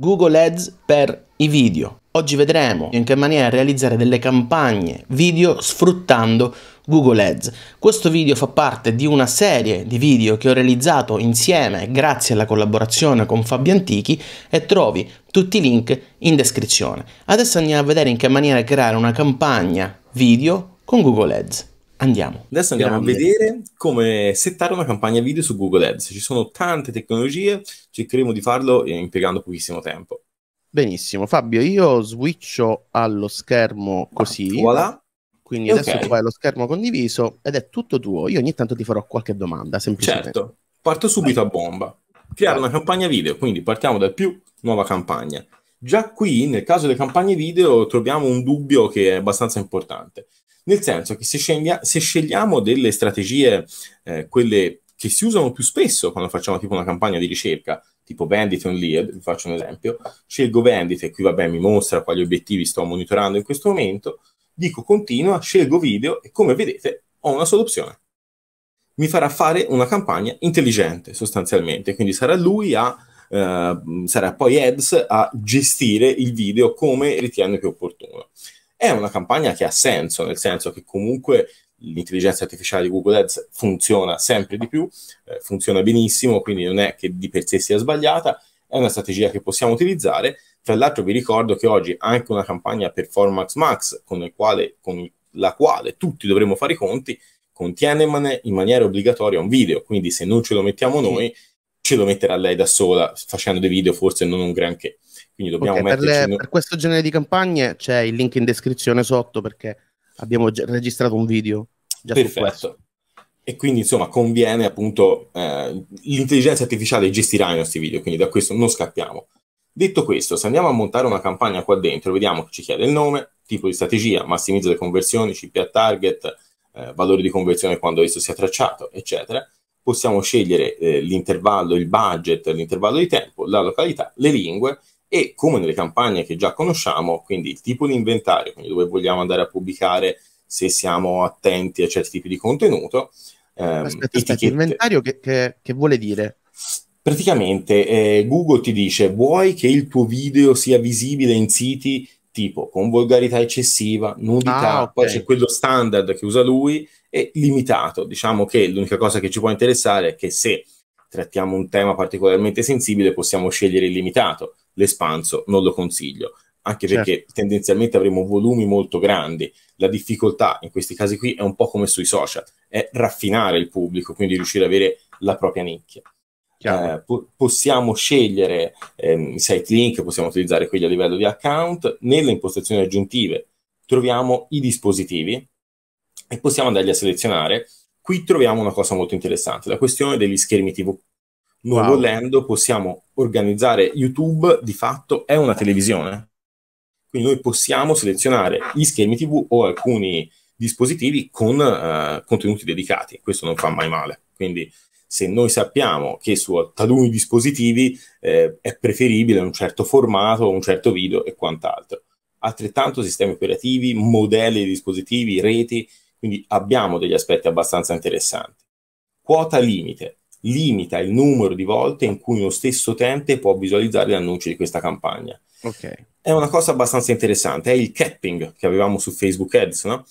Google Ads per i video. Oggi vedremo in che maniera realizzare delle campagne video sfruttando Google Ads. Questo video fa parte di una serie di video che ho realizzato insieme grazie alla collaborazione con Fabio Antichi e trovi tutti i link in descrizione. Adesso andiamo a vedere in che maniera creare una campagna video con Google Ads. Andiamo. Adesso andiamo Grande. a vedere come settare una campagna video su Google Ads. Ci sono tante tecnologie, cercheremo di farlo eh, impiegando pochissimo tempo. Benissimo, Fabio, io switcho allo schermo così. Voilà. Quindi adesso okay. tu hai lo schermo condiviso ed è tutto tuo. Io ogni tanto ti farò qualche domanda, semplicemente. Certo, parto subito a bomba. Creare una campagna video, quindi partiamo dal più nuova campagna. Già qui, nel caso delle campagne video, troviamo un dubbio che è abbastanza importante. Nel senso che se, sceglia, se scegliamo delle strategie, eh, quelle che si usano più spesso quando facciamo tipo una campagna di ricerca, tipo vendite on lead, vi faccio un esempio, scelgo vendite, qui vabbè mi mostra quali obiettivi sto monitorando in questo momento, dico continua, scelgo video e come vedete ho una sola opzione. Mi farà fare una campagna intelligente sostanzialmente, quindi sarà lui a, eh, sarà poi Ads a gestire il video come ritiene più opportuno è una campagna che ha senso, nel senso che comunque l'intelligenza artificiale di Google Ads funziona sempre di più, eh, funziona benissimo, quindi non è che di per sé sia sbagliata, è una strategia che possiamo utilizzare. Tra l'altro vi ricordo che oggi anche una campagna Performance Max con, il quale, con la quale tutti dovremo fare i conti contiene in maniera obbligatoria un video, quindi se non ce lo mettiamo noi, ce lo metterà lei da sola facendo dei video, forse non un granché. Quindi dobbiamo okay, metterci... Per, le, per questo genere di campagne c'è il link in descrizione sotto perché abbiamo registrato un video già Perfetto. E quindi insomma conviene appunto eh, l'intelligenza artificiale gestirà i nostri video, quindi da questo non scappiamo. Detto questo, se andiamo a montare una campagna qua dentro, vediamo che ci chiede il nome, tipo di strategia, massimizzo le conversioni, CPA target, eh, valore di conversione quando esso sia tracciato, eccetera. Possiamo scegliere eh, l'intervallo, il budget, l'intervallo di tempo, la località, le lingue e come nelle campagne che già conosciamo, quindi il tipo di inventario, quindi dove vogliamo andare a pubblicare se siamo attenti a certi tipi di contenuto. Ehm, aspetta, aspetta, inventario che, che, che vuole dire? Praticamente eh, Google ti dice vuoi che il tuo video sia visibile in siti tipo con volgarità eccessiva, nudità, ah, okay. poi c'è quello standard che usa lui, è limitato. Diciamo che l'unica cosa che ci può interessare è che se trattiamo un tema particolarmente sensibile possiamo scegliere il limitato l'espanso non lo consiglio, anche certo. perché tendenzialmente avremo volumi molto grandi. La difficoltà in questi casi qui è un po' come sui social, è raffinare il pubblico, quindi riuscire ad avere la propria nicchia. Eh, po- possiamo scegliere ehm, i site link, possiamo utilizzare quelli a livello di account. Nelle impostazioni aggiuntive troviamo i dispositivi e possiamo andarli a selezionare. Qui troviamo una cosa molto interessante, la questione degli schermi TV noi wow. volendo possiamo organizzare YouTube, di fatto è una televisione. Quindi noi possiamo selezionare gli schermi TV o alcuni dispositivi con eh, contenuti dedicati. Questo non fa mai male. Quindi se noi sappiamo che su taluni dispositivi eh, è preferibile un certo formato, un certo video e quant'altro. Altrettanto sistemi operativi, modelli di dispositivi, reti, quindi abbiamo degli aspetti abbastanza interessanti. Quota limite limita il numero di volte in cui uno stesso utente può visualizzare l'annuncio di questa campagna. Okay. È una cosa abbastanza interessante, è il capping che avevamo su Facebook Ads, no?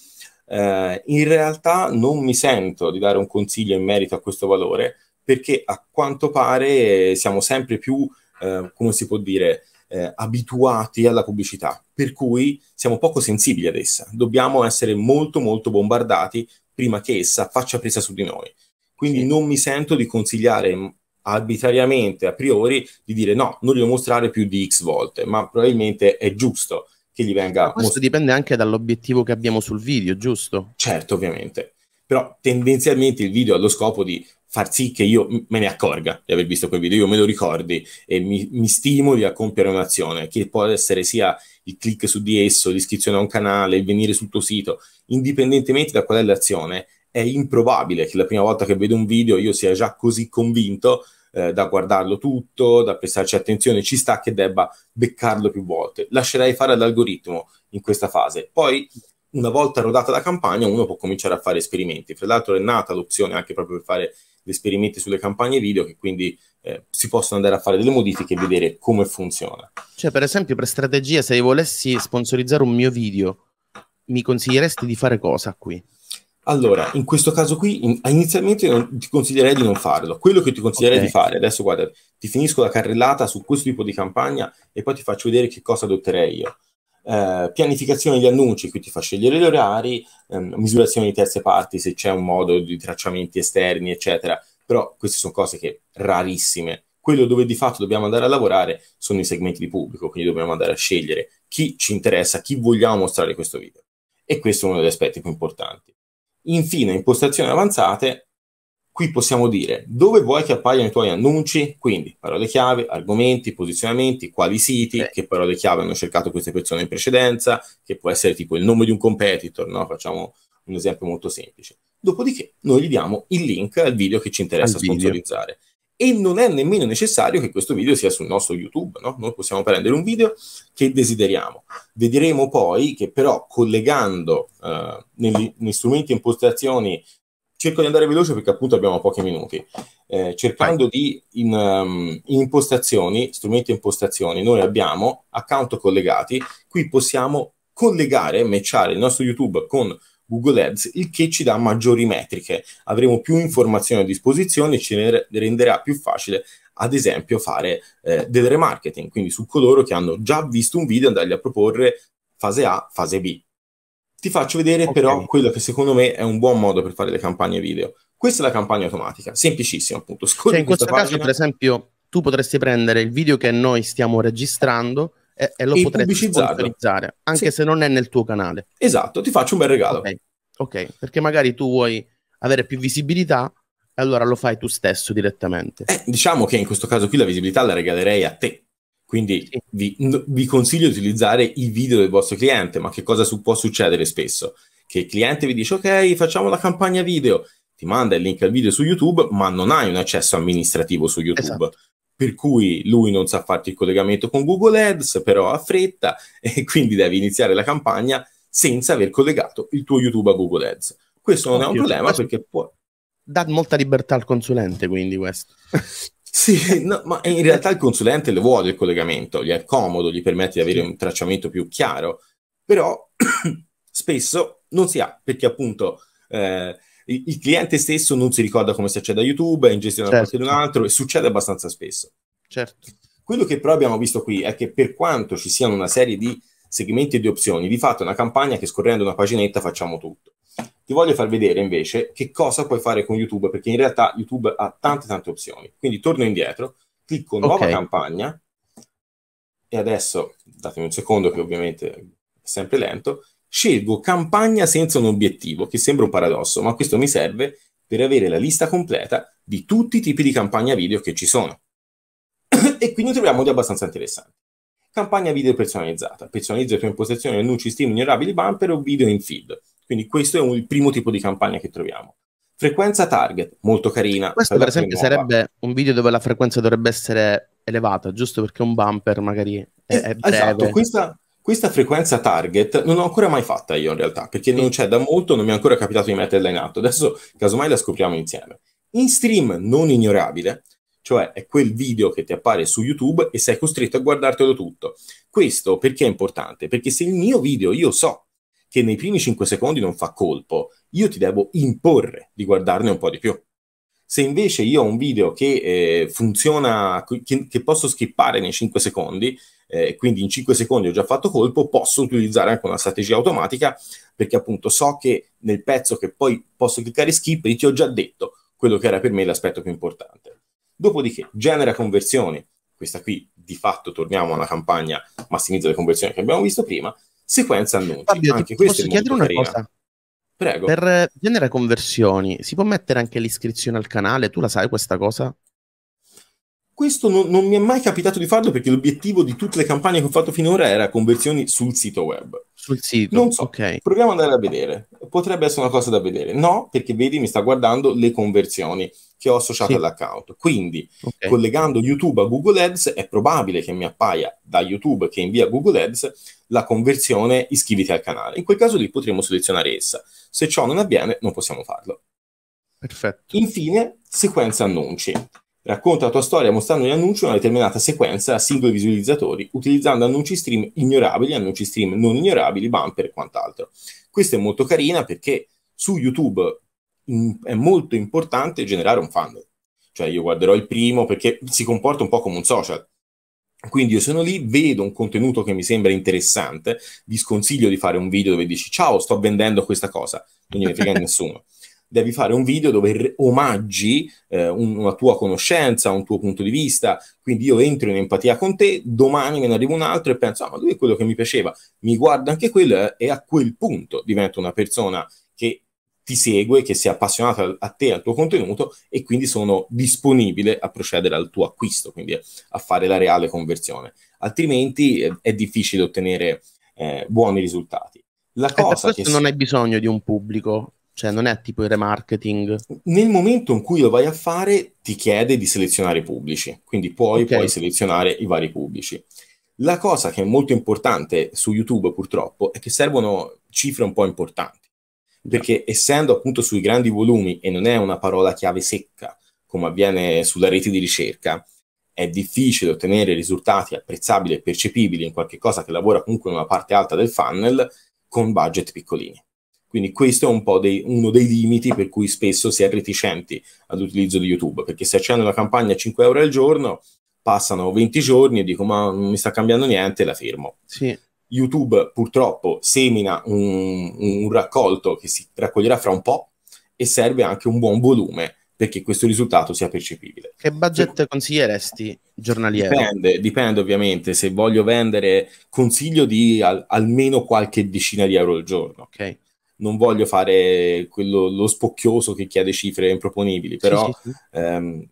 eh, in realtà non mi sento di dare un consiglio in merito a questo valore perché a quanto pare siamo sempre più, eh, come si può dire, eh, abituati alla pubblicità, per cui siamo poco sensibili ad essa. Dobbiamo essere molto molto bombardati prima che essa faccia presa su di noi. Quindi sì. non mi sento di consigliare arbitrariamente a priori di dire no, non glielo mostrare più di X volte, ma probabilmente è giusto che gli venga. Ma questo most- dipende anche dall'obiettivo che abbiamo sul video, giusto? Certo, ovviamente. Però tendenzialmente il video ha lo scopo di far sì che io me ne accorga di aver visto quel video, io me lo ricordi e mi, mi stimoli a compiere un'azione che può essere sia il click su di esso, l'iscrizione a un canale, il venire sul tuo sito, indipendentemente da qual è l'azione, è improbabile che la prima volta che vedo un video io sia già così convinto eh, da guardarlo tutto, da prestarci attenzione, ci sta che debba beccarlo più volte. Lascerei fare all'algoritmo in questa fase. Poi, una volta rodata la campagna, uno può cominciare a fare esperimenti. Tra l'altro è nata l'opzione anche proprio per fare gli esperimenti sulle campagne video, che quindi eh, si possono andare a fare delle modifiche e vedere come funziona. Cioè, per esempio, per strategia, se volessi sponsorizzare un mio video, mi consiglieresti di fare cosa qui? Allora, in questo caso qui, in, inizialmente non, ti consiglierei di non farlo. Quello che ti consiglierei okay. di fare, adesso guarda, ti finisco la carrellata su questo tipo di campagna e poi ti faccio vedere che cosa adotterei io. Eh, pianificazione di annunci, qui ti fa scegliere gli orari, ehm, misurazione di terze parti, se c'è un modo di tracciamenti esterni, eccetera. Però queste sono cose che rarissime. Quello dove di fatto dobbiamo andare a lavorare sono i segmenti di pubblico, quindi dobbiamo andare a scegliere chi ci interessa, chi vogliamo mostrare questo video. E questo è uno degli aspetti più importanti. Infine, impostazioni avanzate, qui possiamo dire dove vuoi che appaiano i tuoi annunci, quindi parole chiave, argomenti, posizionamenti, quali siti, che parole chiave hanno cercato queste persone in precedenza, che può essere tipo il nome di un competitor, no? facciamo un esempio molto semplice. Dopodiché noi gli diamo il link al video che ci interessa sponsorizzare e non è nemmeno necessario che questo video sia sul nostro YouTube, no? Noi possiamo prendere un video che desideriamo. Vedremo poi che però collegando eh, negli, negli strumenti e impostazioni, cerco di andare veloce perché appunto abbiamo pochi minuti, eh, cercando Vai. di in, um, in impostazioni, strumenti e impostazioni, noi abbiamo account collegati, qui possiamo collegare, matchare il nostro YouTube con Google Ads, il che ci dà maggiori metriche. Avremo più informazioni a disposizione e ci renderà più facile ad esempio fare eh, del remarketing, quindi su coloro che hanno già visto un video andargli a proporre fase A, fase B. Ti faccio vedere okay. però quello che secondo me è un buon modo per fare le campagne video. Questa è la campagna automatica, semplicissima appunto. Scorri cioè, in questo pagina... caso, per esempio, tu potresti prendere il video che noi stiamo registrando, e, e lo e potresti sponsorizzare, anche sì. se non è nel tuo canale. Esatto, ti faccio un bel regalo. Okay. ok, perché magari tu vuoi avere più visibilità, allora lo fai tu stesso direttamente. Eh, diciamo che in questo caso qui la visibilità la regalerei a te. Quindi sì. vi, vi, consiglio di utilizzare i video del vostro cliente, ma che cosa su- può succedere spesso? Che il cliente vi dice ok, facciamo la campagna video, ti manda il link al video su YouTube, ma non hai un accesso amministrativo su YouTube. Esatto per cui lui non sa farti il collegamento con Google Ads, però ha fretta e quindi devi iniziare la campagna senza aver collegato il tuo YouTube a Google Ads. Questo non è un problema perché può... Dà molta libertà al consulente, quindi questo. Sì, no, ma in realtà il consulente lo vuole il collegamento, gli è comodo, gli permette di avere un tracciamento più chiaro, però spesso non si ha, perché appunto eh, il, cliente stesso non si ricorda come si accede a YouTube, è in gestione certo. da parte di un certo. altro e succede abbastanza spesso. Certo. Quello che però abbiamo visto qui è che per quanto ci siano una serie di segmenti e di opzioni, di fatto è una campagna che scorrendo una paginetta facciamo tutto. Ti voglio far vedere invece che cosa puoi fare con YouTube, perché in realtà YouTube ha tante tante opzioni. Quindi torno indietro, clicco nuova campagna e adesso, datemi un secondo che ovviamente è sempre lento, Scelgo campagna senza un obiettivo, che sembra un paradosso, ma questo mi serve per avere la lista completa di tutti i tipi di campagna video che ci sono. e quindi troviamo di abbastanza interessanti. Campagna video personalizzata. Personalizza le tue impostazioni, annunci, stimoli, ignorabili, bumper o video in feed. Quindi questo è un, il primo tipo di campagna che troviamo. Frequenza target, molto carina. Questo per, per esempio sarebbe un video dove la frequenza dovrebbe essere elevata, giusto perché un bumper magari è, es- è esatto, breve. Esatto, questa, questa frequenza target non l'ho ancora mai fatta io in realtà, perché non c'è da molto, non mi è ancora capitato di metterla in atto. Adesso casomai la scopriamo insieme. In stream non ignorabile, cioè è quel video che ti appare su YouTube e sei costretto a guardartelo tutto. Questo perché è importante? Perché se il mio video io so che nei primi 5 secondi non fa colpo, io ti devo imporre di guardarne un po' di più. Se invece io ho un video che eh, funziona, che, che, posso skippare nei 5 secondi, eh, quindi in 5 secondi ho già fatto colpo, posso utilizzare anche una strategia automatica perché appunto so che nel pezzo che poi posso cliccare skip ti ho già detto quello che era per me l'aspetto più importante. Dopodiché genera conversioni, questa qui di fatto torniamo alla campagna massimizza le conversioni che abbiamo visto prima, sequenza annunci. Fabio, anche ti posso chiedere una carina. cosa? Prego. Per eh, genere conversioni, si può mettere anche l'iscrizione al canale? Tu la sai questa cosa? Questo non, non mi è mai capitato di farlo perché l'obiettivo di tutte le campagne che ho fatto finora era conversioni sul sito web. Sul sito? Non so, ok. proviamo ad andare a vedere. Potrebbe essere una cosa da vedere. No, perché vedi, mi sta guardando le conversioni che ho associate sì. all'account. Quindi, okay. collegando YouTube a Google Ads, è probabile che mi appaia da YouTube che invia Google Ads la conversione iscriviti al canale. In quel caso lì potremo selezionare essa. Se ciò non avviene, non possiamo farlo. Perfetto. Infine, sequenza annunci. Racconta la tua storia mostrando in annuncio una determinata sequenza a singoli visualizzatori, utilizzando annunci stream ignorabili, annunci stream non ignorabili, bumper e quant'altro. Questa è molto carina perché su YouTube in, mm, è molto importante generare un funnel. Cioè io guarderò il primo perché si comporta un po' come un social quindi io sono lì, vedo un contenuto che mi sembra interessante, vi sconsiglio di fare un video dove dici ciao, sto vendendo questa cosa, non gliene frega nessuno. Devi fare un video dove omaggi eh, una tua conoscenza, un tuo punto di vista, quindi io entro in empatia con te, domani me ne arrivo un altro e penso, ah ma lui è quello che mi piaceva, mi guarda anche quello e a quel punto divento una persona ti segue, che si è appassionata a te, al tuo contenuto e quindi sono disponibile a procedere al tuo acquisto, quindi a fare la reale conversione. Altrimenti eh, è difficile ottenere eh, buoni risultati. La cosa e questo non si... hai bisogno di un pubblico, cioè non è tipo il remarketing. Nel momento in cui lo vai a fare ti chiede di selezionare pubblici, quindi puoi, okay. puoi selezionare i vari pubblici. La cosa che è molto importante su YouTube purtroppo è che servono cifre un po' importanti perché essendo appunto sui grandi volumi e non è una parola chiave secca come avviene sulla rete di ricerca, è difficile ottenere risultati apprezzabili e percepibili in qualche cosa che lavora comunque in una parte alta del funnel con budget piccolini. Quindi questo è un po' dei, uno dei limiti per cui spesso si è reticenti all'utilizzo di YouTube, perché se accendo una campagna a 5 euro al giorno, passano 20 giorni e dico ma non mi sta cambiando niente la fermo. Sì. YouTube purtroppo semina un, un raccolto che si raccoglierà fra un po' e serve anche un buon volume perché questo risultato sia percepibile. Che budget e... consiglieresti giornaliero? Dipende, dipende ovviamente, se voglio vendere consiglio di al, almeno qualche decina di euro al giorno. Ok. Non voglio fare quello, lo spocchioso che chiede cifre improponibili, però sì, sì, sì. Ehm,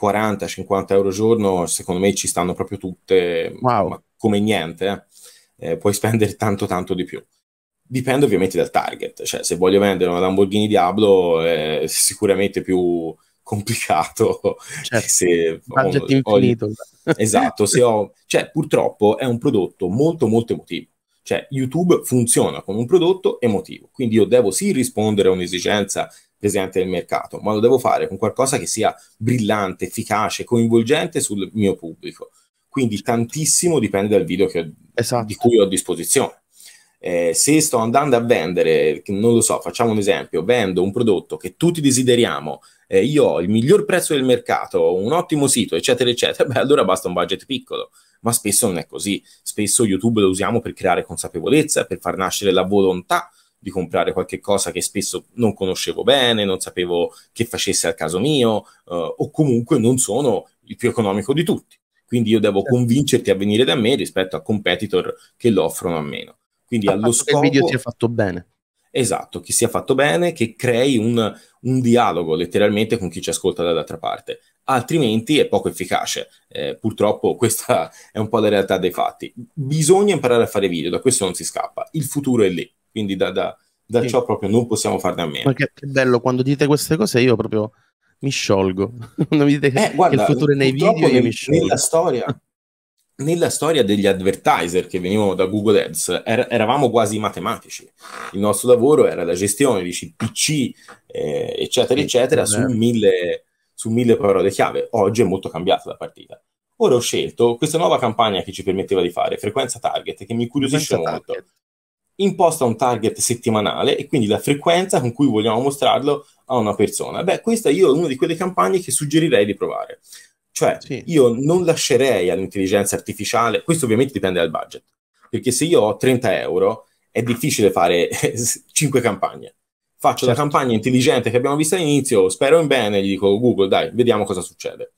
40-50 euro al giorno secondo me ci stanno proprio tutte, wow. come niente. Eh eh, puoi spendere tanto tanto di più. Dipende ovviamente dal target, cioè se voglio vendere una Lamborghini Diablo è eh, sicuramente più complicato certo, se budget ho, infinito. Ho, esatto, se ho, cioè purtroppo è un prodotto molto molto emotivo. Cioè YouTube funziona come un prodotto emotivo, quindi io devo sì rispondere a un'esigenza presente nel mercato, ma lo devo fare con qualcosa che sia brillante, efficace, coinvolgente sul mio pubblico. Quindi tantissimo dipende dal video ho, esatto. di cui ho a disposizione. Eh, se sto andando a vendere, non lo so, facciamo un esempio, vendo un prodotto che tutti desideriamo, eh, io ho il miglior prezzo del mercato, un ottimo sito, eccetera, eccetera, beh, allora basta un budget piccolo. Ma spesso non è così. Spesso YouTube lo usiamo per creare consapevolezza, per far nascere la volontà di comprare qualche cosa che spesso non conoscevo bene, non sapevo che facesse al caso mio, eh, o comunque non sono il più economico di tutti. Quindi io devo certo. convincerti a venire da me rispetto a competitor che lo offrono a meno. Quindi ha ah, allo scopo... Che il video ti è fatto bene. Esatto, che sia fatto bene, che crei un, un, dialogo letteralmente con chi ci ascolta dall'altra parte, altrimenti è poco efficace. Eh, purtroppo questa è un po' la realtà dei fatti. Bisogna imparare a fare video, da questo non si scappa. Il futuro è lì, quindi da, da, da sì. ciò proprio non possiamo farne a meno. Perché è bello quando dite queste cose, io proprio mi sciolgo. non mi dite eh, che, guarda, il futuro è nei video, io mi sciolgo. Nella storia, nella storia degli advertiser che venivano da Google Ads er- eravamo quasi matematici. Il nostro lavoro era la gestione di CPC, eh, eccetera, eccetera, su mille, su mille parole chiave. Oggi è molto cambiata la partita. Ora ho scelto questa nuova campagna che ci permetteva di fare, frequenza target, che mi incuriosisce molto imposta un target settimanale e quindi la frequenza con cui vogliamo mostrarlo a una persona. Beh, questa io è una di quelle campagne che suggerirei di provare. Cioè, sì. io non lascerei all'intelligenza artificiale, questo ovviamente dipende dal budget, perché se io ho 30 euro è difficile fare 5 campagne. Faccio certo. la campagna intelligente che abbiamo visto all'inizio, spero in bene, gli dico Google, dai, vediamo cosa succede.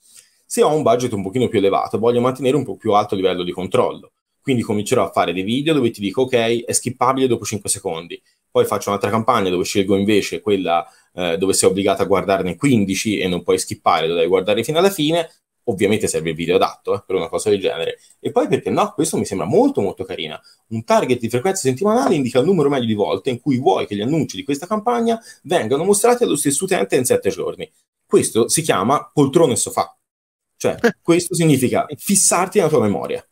Se ho un budget un pochino più elevato, voglio mantenere un po' più alto livello di controllo quindi comincerò a fare dei video dove ti dico ok, è skippabile dopo 5 secondi. Poi faccio un'altra campagna dove scelgo invece quella eh, dove sei obbligato a guardarne 15 e non puoi skippare, lo devi guardare fino alla fine. Ovviamente serve il video adatto eh, per una cosa del genere. E poi perché no, questo mi sembra molto molto carina. Un target di frequenza settimanale indica il numero medio di volte in cui vuoi che gli annunci di questa campagna vengano mostrati allo stesso utente in 7 giorni. Questo si chiama poltrone sofà. Cioè, questo significa fissarti nella tua memoria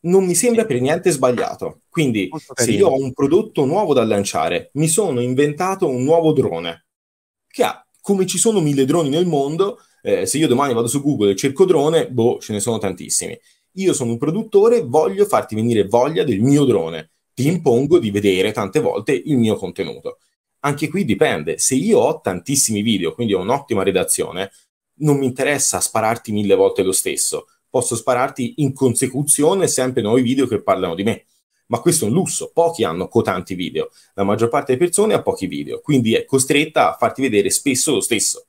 non mi sembra per niente sbagliato. Quindi, se io ho un prodotto nuovo da lanciare, mi sono inventato un nuovo drone che ha come ci sono mille droni nel mondo. Eh, se io domani vado su Google e cerco drone, boh, ce ne sono tantissimi. Io sono un produttore, voglio farti venire voglia del mio drone. Ti impongo di vedere tante volte il mio contenuto. Anche qui dipende. Se io ho tantissimi video, quindi ho un'ottima redazione, non mi interessa spararti mille volte lo stesso posso spararti in consecuzione sempre nuovi video che parlano di me. Ma questo è un lusso, pochi hanno cotanti video, la maggior parte delle persone ha pochi video, quindi è costretta a farti vedere spesso lo stesso.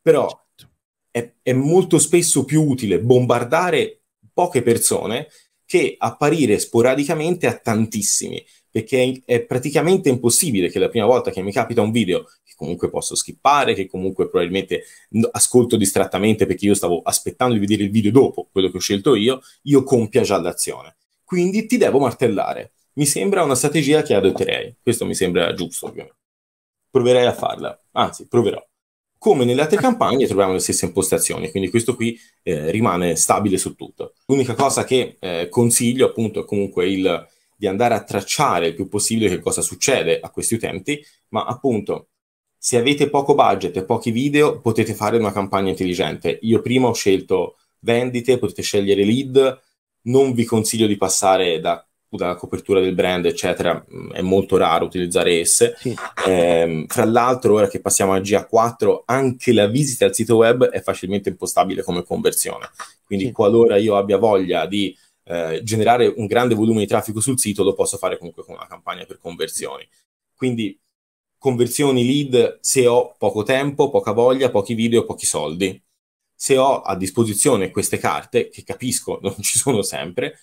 Però certo. è, è molto spesso più utile bombardare poche persone che apparire sporadicamente a tantissimi, perché è praticamente impossibile che la prima volta che mi capita un video, che comunque posso skippare, che comunque probabilmente ascolto distrattamente perché io stavo aspettando di vedere il video dopo quello che ho scelto io, io compia già l'azione. Quindi ti devo martellare. Mi sembra una strategia che adotterei. Questo mi sembra giusto, ovviamente. Proverei a farla, anzi, proverò. Come nelle altre campagne troviamo le stesse impostazioni, quindi questo qui eh, rimane stabile su tutto. L'unica cosa che eh, consiglio appunto è comunque il di andare a tracciare il più possibile che cosa succede a questi utenti, ma appunto se avete poco budget e pochi video potete fare una campagna intelligente. Io prima ho scelto vendite, potete scegliere lead, non vi consiglio di passare da, dalla copertura del brand, eccetera, mm, è molto raro utilizzare esse. Sì. Eh, fra l'altro, ora che passiamo a GA4, anche la visita al sito web è facilmente impostabile come conversione. Quindi, sì. qualora io abbia voglia di eh, generare un grande volume di traffico sul sito, lo posso fare comunque con una campagna per conversioni. Quindi conversioni lead se ho poco tempo, poca voglia, pochi video, pochi soldi. Se ho a disposizione queste carte, che capisco non ci sono sempre,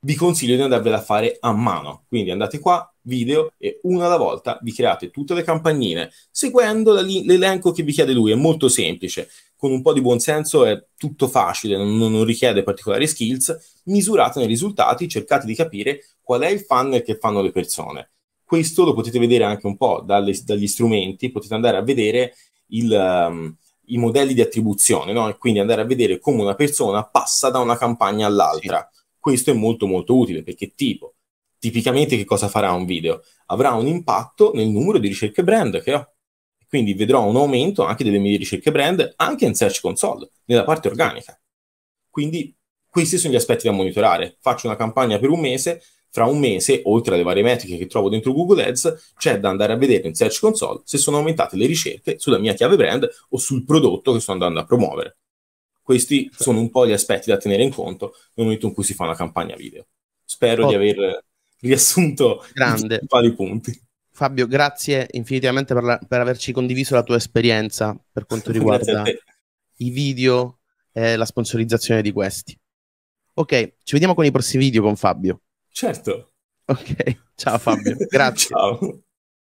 vi consiglio di andarvela a fare a mano. Quindi andate qua, video, e una alla volta vi create tutte le campagnine, seguendo l'elenco che vi chiede lui. È molto semplice con un po' di buonsenso è tutto facile, non, non richiede particolari skills, misurate nei risultati, cercate di capire qual è il funnel che fanno le persone. Questo lo potete vedere anche un po' dalle, dagli strumenti, potete andare a vedere il... Um, i modelli di attribuzione, no? e quindi andare a vedere come una persona passa da una campagna all'altra. Sì. Questo è molto molto utile perché tipo, tipicamente che cosa farà un video? Avrà un impatto nel numero di ricerche brand che ho. Quindi vedrò un aumento anche delle mie ricerche brand, anche in Search Console, nella parte organica. Quindi questi sono gli aspetti da monitorare. Faccio una campagna per un mese, fra un mese, oltre alle varie metriche che trovo dentro Google Ads, c'è da andare a vedere in Search Console se sono aumentate le ricerche sulla mia chiave brand o sul prodotto che sto andando a promuovere. Questi sono un po' gli aspetti da tenere in conto nel momento in cui si fa una campagna video. Spero oh. di aver riassunto Grande. i principali punti. Fabio, grazie infinitamente per, la, per, averci condiviso la tua esperienza per quanto riguarda i video e la sponsorizzazione di questi. Ok, ci vediamo con i prossimi video con Fabio. Certo. Ok, ciao Fabio, grazie. ciao.